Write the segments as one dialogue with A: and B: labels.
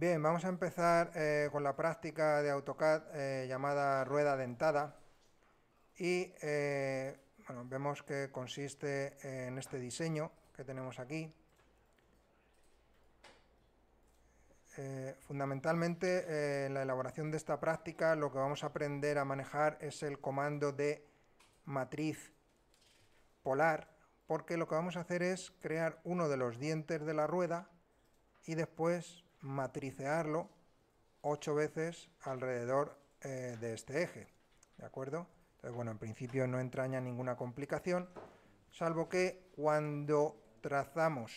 A: Bien, vamos a empezar eh, con la práctica de AutoCAD eh, llamada rueda dentada y eh, vemos que consiste en este diseño que tenemos aquí. fundamentalmente en la elaboración de esta práctica lo que vamos a aprender a manejar es el comando de matriz polar porque lo que vamos a hacer es crear uno de los dientes de la rueda y después matricearlo ocho veces alrededor eh, de este eje. ¿De acuerdo? Entonces, bueno, en principio no entraña ninguna complicación, salvo que cuando trazamos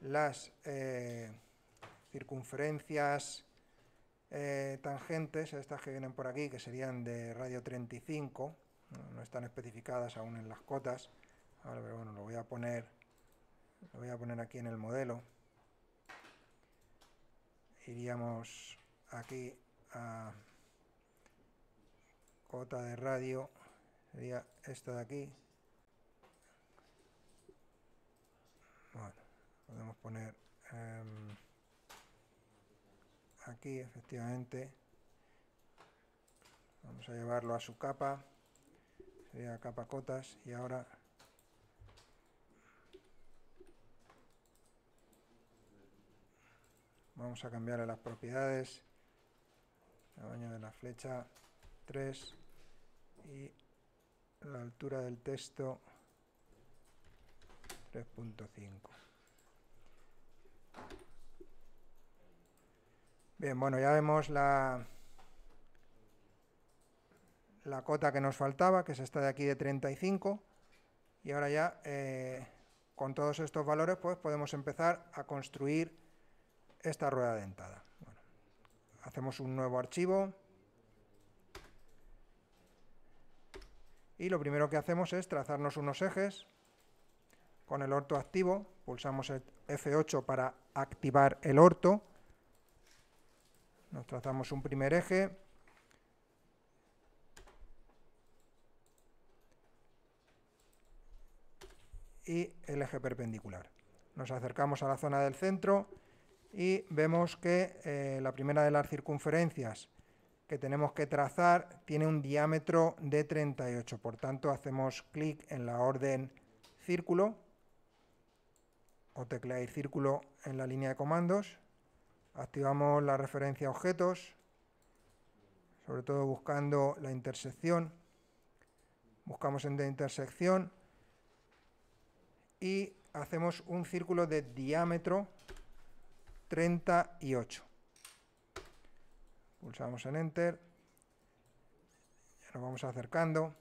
A: las eh, circunferencias eh, tangentes, estas que vienen por aquí, que serían de radio 35, no, están especificadas aún en las cotas, bueno, lo voy a poner, lo voy a poner aquí en el modelo, iríamos aquí a cota de radio, sería esta de aquí. Bueno, podemos poner em, aquí, efectivamente. Vamos a llevarlo a su capa, sería capa cotas, y ahora vamos a cambiarle las propiedades tamaño de la flecha 3 y la altura del texto 3.5 bien bueno ya vemos la la cota que nos faltaba que es esta de aquí de 35 y ahora ya eh, con todos estos valores pues podemos empezar a construir esta rueda dentada. hacemos un nuevo archivo. Y lo primero que hacemos es trazarnos unos ejes. Con el orto activo, pulsamos el F8 para activar el orto. Nos trazamos un primer eje. Y el eje perpendicular. Nos acercamos a la zona del centro y vemos que eh, la primera de las circunferencias que tenemos que trazar tiene un diámetro de 38. Por tanto, hacemos clic en la orden círculo o tecleáis círculo en la línea de comandos. Activamos la referencia a objetos, sobre todo buscando la intersección. Buscamos en la intersección y hacemos un círculo de diámetro 38. Pulsamos en Enter. Ya nos vamos acercando.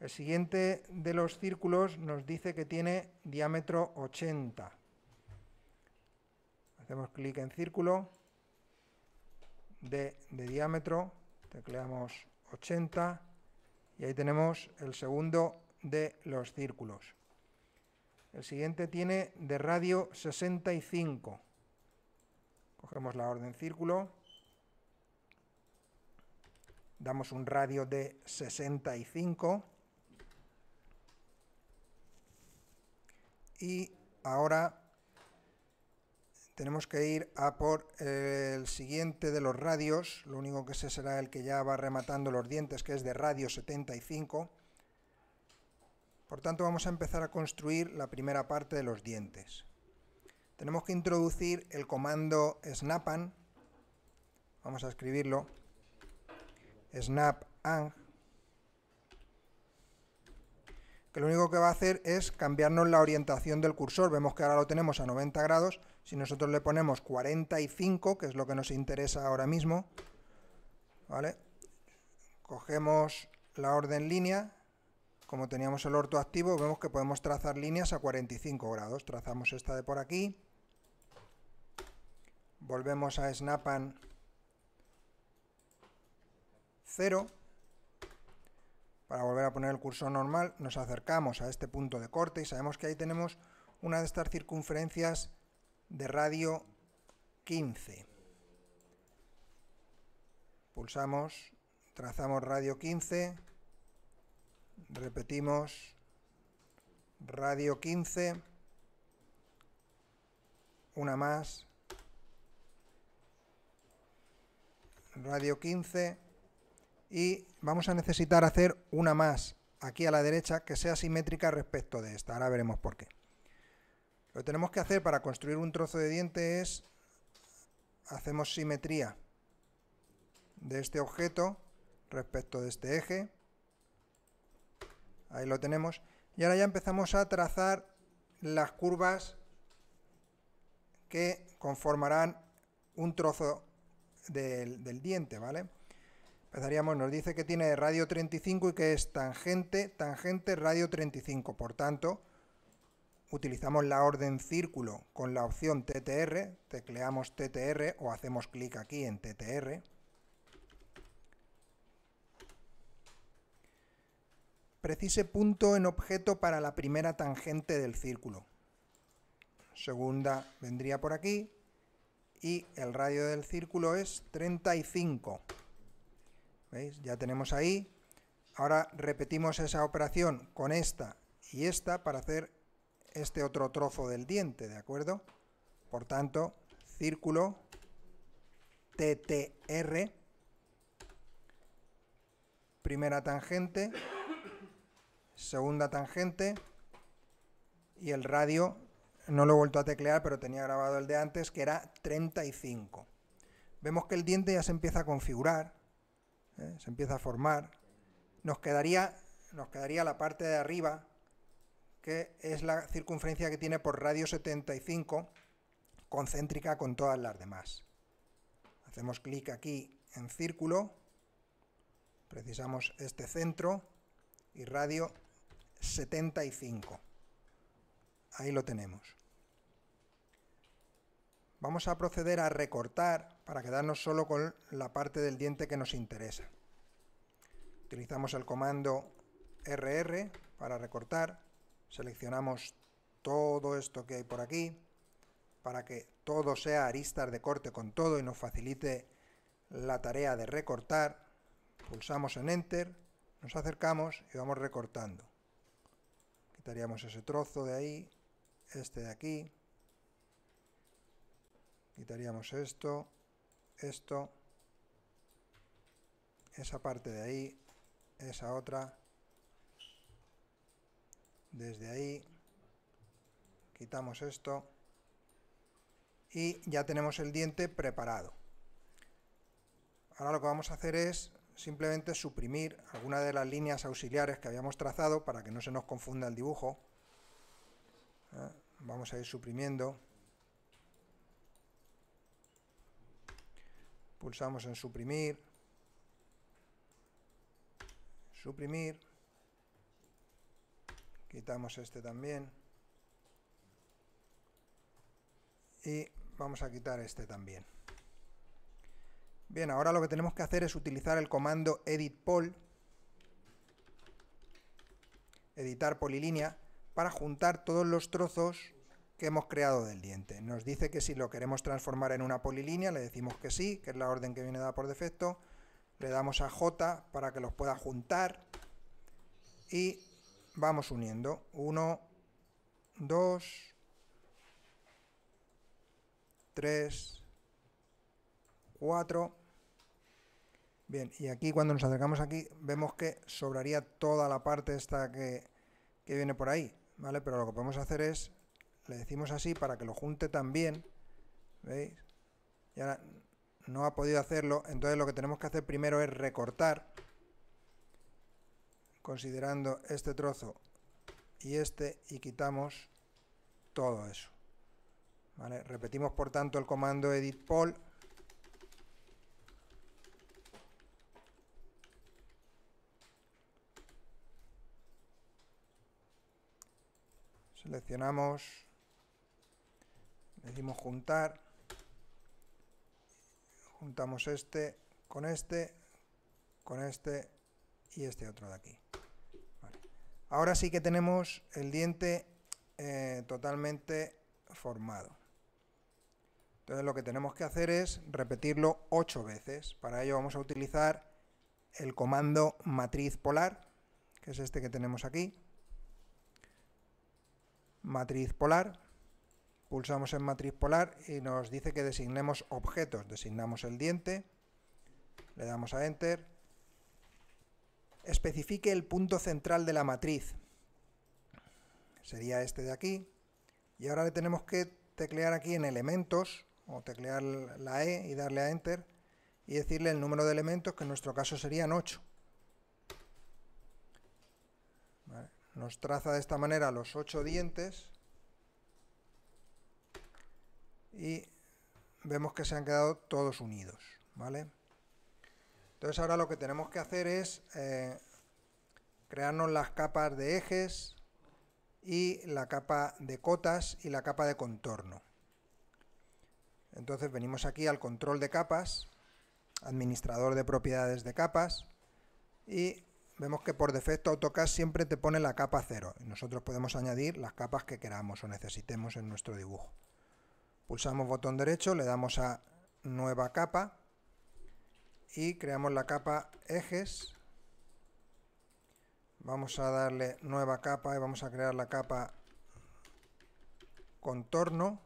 A: El siguiente de los círculos nos dice que tiene diámetro 80. Hacemos clic en círculo de, de diámetro, tecleamos 80 y ahí tenemos el segundo de los círculos. El siguiente tiene de radio 65. Cogemos la orden círculo. Damos un radio de 65. Y ahora tenemos que ir a por el siguiente de los radios. Lo único que sé será el que ya va rematando los dientes, que es de radio 75. Por tanto, vamos a empezar a construir la primera parte de los dientes tenemos que introducir el comando snapan, vamos a escribirlo, snapang, que lo único que va a hacer es cambiarnos la orientación del cursor. Vemos que ahora lo tenemos a 90 grados, si nosotros le ponemos 45, que es lo que nos interesa ahora mismo, ¿vale? Cogemos la orden línea, como teníamos el orto activo, vemos que podemos trazar líneas a 45 grados. Trazamos esta de por aquí, volvemos a Snapan 0. Para volver a poner el cursor normal, nos acercamos a este punto de corte y sabemos que ahí tenemos una de estas circunferencias de radio 15. Pulsamos, trazamos radio 15, repetimos radio 15, una más, radio 15 y vamos a necesitar hacer una más aquí a la derecha que sea simétrica respecto de esta. Ahora veremos por qué. Lo que tenemos que hacer para construir un trozo de diente es hacemos simetría de este objeto respecto de este eje. Ahí lo tenemos. Y ahora ya empezamos a trazar las curvas que conformarán un trozo del, diente, ¿vale? Empezaríamos, nos dice que tiene radio 35 y que es tangente, tangente, radio 35. Por tanto, utilizamos la orden círculo con la opción TTR, tecleamos TTR o hacemos clic aquí en TTR. Precise punto en objeto para la primera tangente del círculo. Segunda vendría por aquí, y el radio del círculo es 35. ¿Veis? Ya tenemos ahí. Ahora repetimos esa operación con esta y esta para hacer este otro trozo del diente, ¿de acuerdo? Por tanto, círculo TTR, primera tangente, segunda tangente y el radio no lo he vuelto a teclear, pero tenía grabado el de antes, que era 35. Vemos que el diente ya se empieza a configurar, ¿eh? se empieza a formar. Nos quedaría, nos quedaría la parte de arriba, que es la circunferencia que tiene por radio 75, concéntrica con todas las demás. Hacemos clic aquí en círculo, precisamos este centro y radio 75. Ahí lo tenemos. Vamos a proceder a recortar para quedarnos solo con la parte del diente que nos interesa. Utilizamos el comando RR para recortar. Seleccionamos todo esto que hay por aquí para que todo sea aristas de corte con todo y nos facilite la tarea de recortar. Pulsamos en Enter, nos acercamos y vamos recortando. Quitaríamos ese trozo de ahí, este de aquí, quitaríamos esto, esto, esa parte de ahí, esa otra, desde ahí, quitamos esto y ya tenemos el diente preparado. Ahora lo que vamos a hacer es simplemente suprimir alguna de las líneas auxiliares que habíamos trazado para que no se nos confunda el dibujo. Ah, vamos a ir suprimiendo. pulsamos en suprimir, suprimir, quitamos este también y vamos a quitar este también. Bien, ahora lo que tenemos que hacer es utilizar el comando edit pol, editar polilínea, para juntar todos los trozos que hemos creado del diente. Nos dice que si lo queremos transformar en una polilínea, le decimos que sí, que es la orden que viene dada por defecto. Le damos a J para que los pueda juntar y vamos uniendo. 1, 2, 3, 4. Bien, y aquí cuando nos acercamos aquí vemos que sobraría toda la parte esta que, que viene por ahí, ¿vale? Pero lo que podemos hacer es le decimos así para que lo junte también, ¿veis? Y ahora no ha podido hacerlo, entonces lo que tenemos que hacer primero es recortar, considerando este trozo y este, y quitamos todo eso. ¿Vale? Repetimos por tanto el comando edit poll seleccionamos decimos juntar, juntamos este con este, con este y este otro de aquí. Ahora sí que tenemos el diente eh, totalmente formado. Entonces lo que tenemos que hacer es repetirlo ocho veces. Para ello vamos a utilizar el comando matriz polar, que es este que tenemos aquí. Matriz polar pulsamos en matriz polar y nos dice que designemos objetos. Designamos el diente, le damos a Enter. Especifique el punto central de la matriz. Sería este de aquí. Y ahora le tenemos que teclear aquí en elementos, o teclear la E y darle a Enter, y decirle el número de elementos, que en nuestro caso serían 8. Nos traza de esta manera los 8 dientes y vemos que se han quedado todos unidos, ¿vale? Entonces ahora lo que tenemos que hacer es eh, crearnos las capas de ejes y la capa de cotas y la capa de contorno. Entonces venimos aquí al control de capas, administrador de propiedades de capas y vemos que por defecto AutoCAD siempre te pone la capa 0. Nosotros podemos añadir las capas que queramos o necesitemos en nuestro dibujo. Pulsamos botón derecho, le damos a nueva capa y creamos la capa ejes. Vamos a darle nueva capa y vamos a crear la capa contorno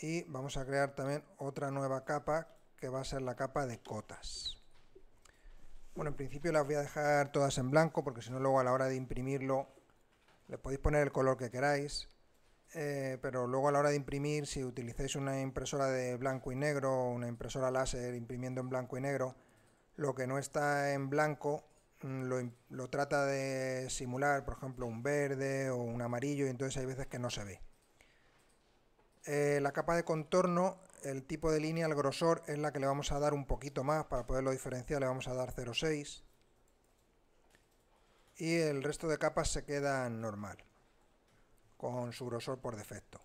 A: y vamos a crear también otra nueva capa que va a ser la capa de cotas. Bueno, en principio las voy a dejar todas en blanco porque si no luego a la hora de imprimirlo le podéis poner el color que queráis. Eh, pero luego a la hora de imprimir, si utilizáis una impresora de blanco y negro o una impresora láser imprimiendo en blanco y negro, lo que no está en blanco mm, lo, trata de simular, por ejemplo, un verde o un amarillo, y entonces hay veces que no se ve. Eh, la capa de contorno, el tipo de línea, el grosor, es la que le vamos a dar un poquito más para poderlo diferenciar, le vamos a dar 0,6. Y el resto de capas se quedan normal con su grosor por defecto.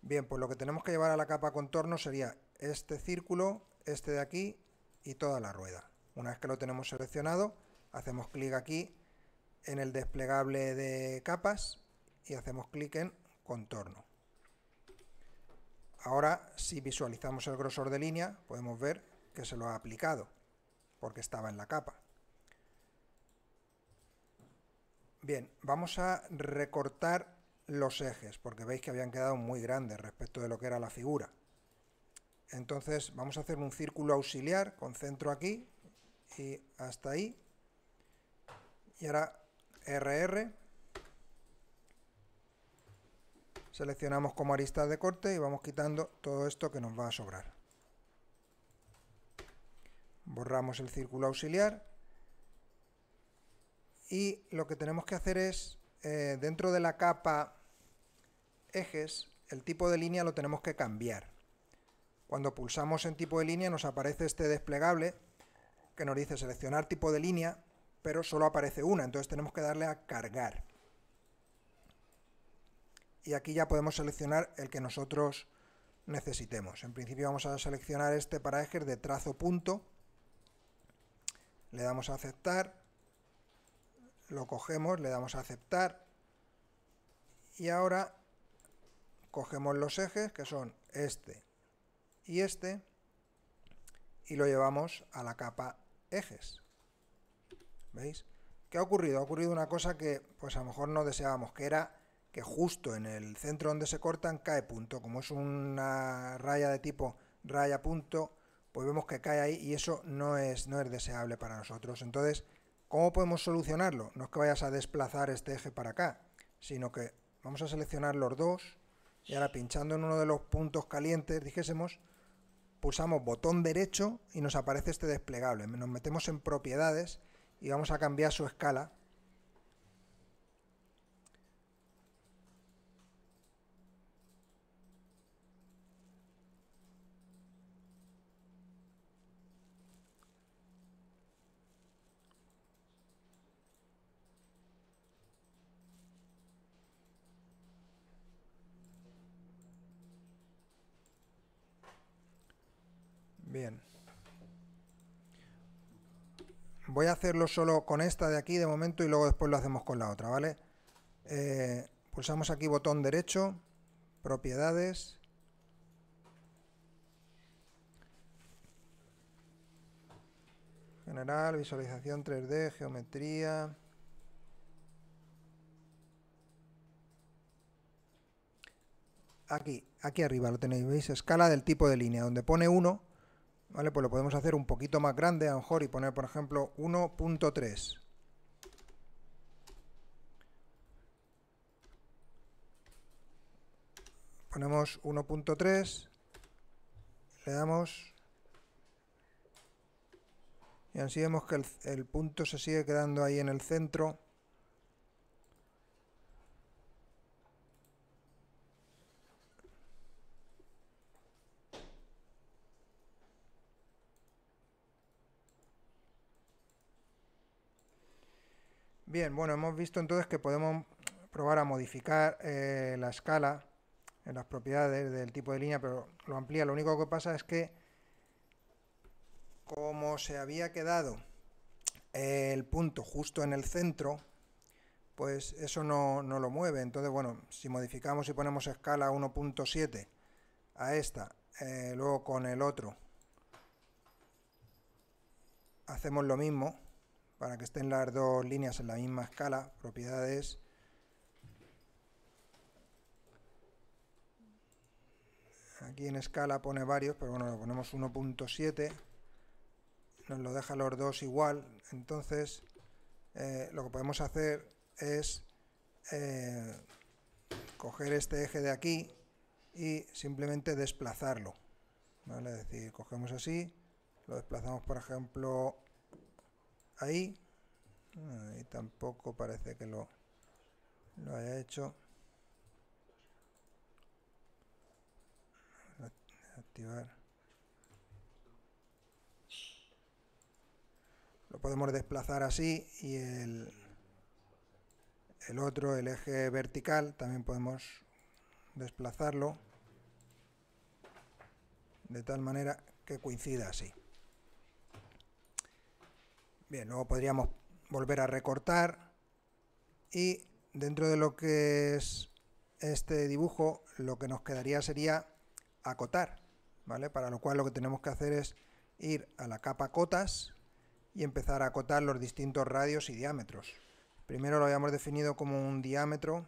A: Bien, pues lo que tenemos que llevar a la capa contorno sería este círculo, este de aquí y toda la rueda. Una vez que lo tenemos seleccionado, hacemos clic aquí en el desplegable de capas y hacemos clic en contorno. Ahora, si visualizamos el grosor de línea, podemos ver que se lo ha aplicado, porque estaba en la capa. Bien, vamos a recortar los ejes, porque veis que habían quedado muy grandes respecto de lo que era la figura. Entonces vamos a hacer un círculo auxiliar con centro aquí y hasta ahí. Y ahora RR. Seleccionamos como aristas de corte y vamos quitando todo esto que nos va a sobrar. Borramos el círculo auxiliar. Y lo que tenemos que hacer es eh, dentro de la capa ejes, el tipo de línea lo tenemos que cambiar. Cuando pulsamos en tipo de línea nos aparece este desplegable que nos dice seleccionar tipo de línea, pero solo aparece una, entonces tenemos que darle a cargar. Y aquí ya podemos seleccionar el que nosotros necesitemos. En principio vamos a seleccionar este para ejes de trazo punto. Le damos a aceptar lo cogemos, le damos a aceptar y ahora cogemos los ejes que son este y este y lo llevamos a la capa ejes. ¿Veis? ¿Qué ha ocurrido? Ha ocurrido una cosa que pues a lo mejor no deseábamos, que era que justo en el centro donde se cortan cae punto. Como es una raya de tipo raya punto, pues vemos que cae ahí y eso no es, no es deseable para nosotros. Entonces ¿Cómo podemos solucionarlo? No es que vayas a desplazar este eje para acá, sino que vamos a seleccionar los dos y ahora pinchando en uno de los puntos calientes, dijésemos, pulsamos botón derecho y nos aparece este desplegable. Nos metemos en propiedades y vamos a cambiar su escala Bien. Voy a hacerlo solo con esta de aquí de momento y luego después lo hacemos con la otra, ¿vale? Eh, pulsamos aquí botón derecho, propiedades. General, visualización 3D, geometría. Aquí, aquí arriba lo tenéis, ¿veis? Escala del tipo de línea, donde pone 1 pues lo podemos hacer un poquito más grande a lo mejor y poner, por ejemplo, 1.3. Ponemos 1.3, le damos y así vemos que el punto se sigue quedando ahí en el centro Bien, bueno, hemos visto entonces que podemos probar a modificar eh, la escala en las propiedades del tipo de línea, pero lo amplía. Lo único que pasa es que como se había quedado eh, el punto justo en el centro, pues eso no, lo mueve. Entonces, bueno, si modificamos y ponemos escala 1.7 a esta, eh, luego con el otro, hacemos lo mismo para que estén las dos líneas en la misma escala, propiedades. Aquí en escala pone varios, pero bueno, lo ponemos 1.7. Nos lo deja los dos igual. Entonces, eh, lo que podemos hacer es eh, coger este eje de aquí y simplemente desplazarlo. ¿vale? Es decir, cogemos así, lo desplazamos por ejemplo ahí. tampoco parece que lo, lo haya hecho. Activar. Lo podemos desplazar así y el, el otro, el eje vertical, también podemos desplazarlo de tal manera que coincida así. Bien, luego podríamos volver a recortar y dentro de lo que es este dibujo lo que nos quedaría sería acotar, ¿vale? Para lo cual lo que tenemos que hacer es ir a la capa cotas y empezar a acotar los distintos radios y diámetros. Primero lo habíamos definido como un diámetro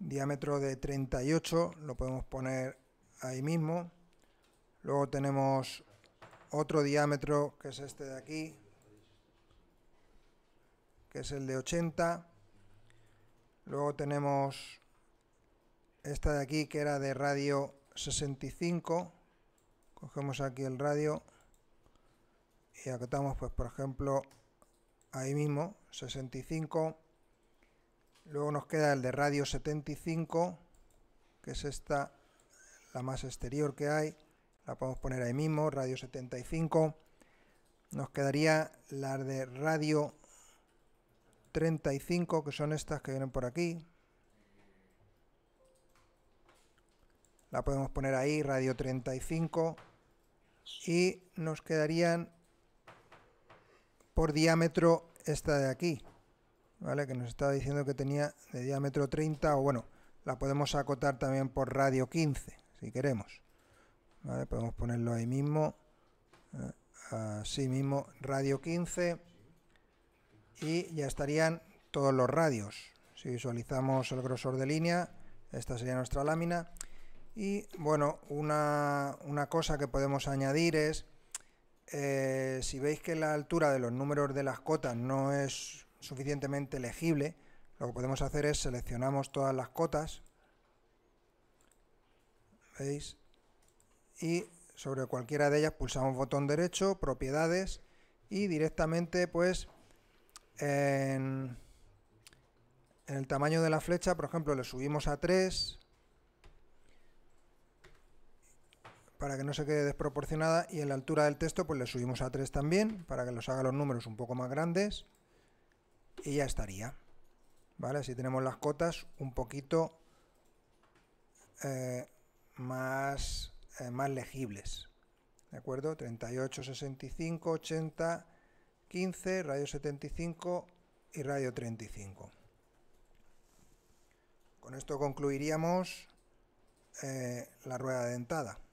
A: diámetro de 38, lo podemos poner ahí mismo. Luego tenemos otro diámetro que es este de aquí, que es el de 80. Luego tenemos esta de aquí que era de radio 65. Cogemos aquí el radio y acotamos, pues por ejemplo, ahí mismo, 65. Luego nos queda el de radio 75, que es esta la más exterior que hay, la podemos poner ahí mismo, radio 75, nos quedaría la de radio 35, que son estas que vienen por aquí, la podemos poner ahí, radio 35, y nos quedarían por diámetro esta de aquí, ¿vale? Que nos estaba diciendo que tenía de diámetro 30, o bueno, la podemos acotar también por radio 15 si queremos. Podemos ponerlo ahí mismo, eh, así mismo, radio 15 y ya estarían todos los radios. Si visualizamos el grosor de línea, esta sería nuestra lámina. Y bueno, una, cosa que podemos añadir es, eh, si veis que la altura de los números de las cotas no es suficientemente legible, lo que podemos hacer es seleccionamos todas las cotas, ¿Veis? Y sobre cualquiera de ellas pulsamos botón derecho, propiedades y directamente pues en, el tamaño de la flecha, por ejemplo, le subimos a 3 para que no se quede desproporcionada y en la altura del texto pues le subimos a 3 también para que los haga los números un poco más grandes y ya estaría. ¿Vale? Así tenemos las cotas un poquito eh, eh, más, legibles. ¿De acuerdo? 38, 65, 80, 15, radio 75 y radio 35. Con esto concluiríamos eh, la rueda dentada.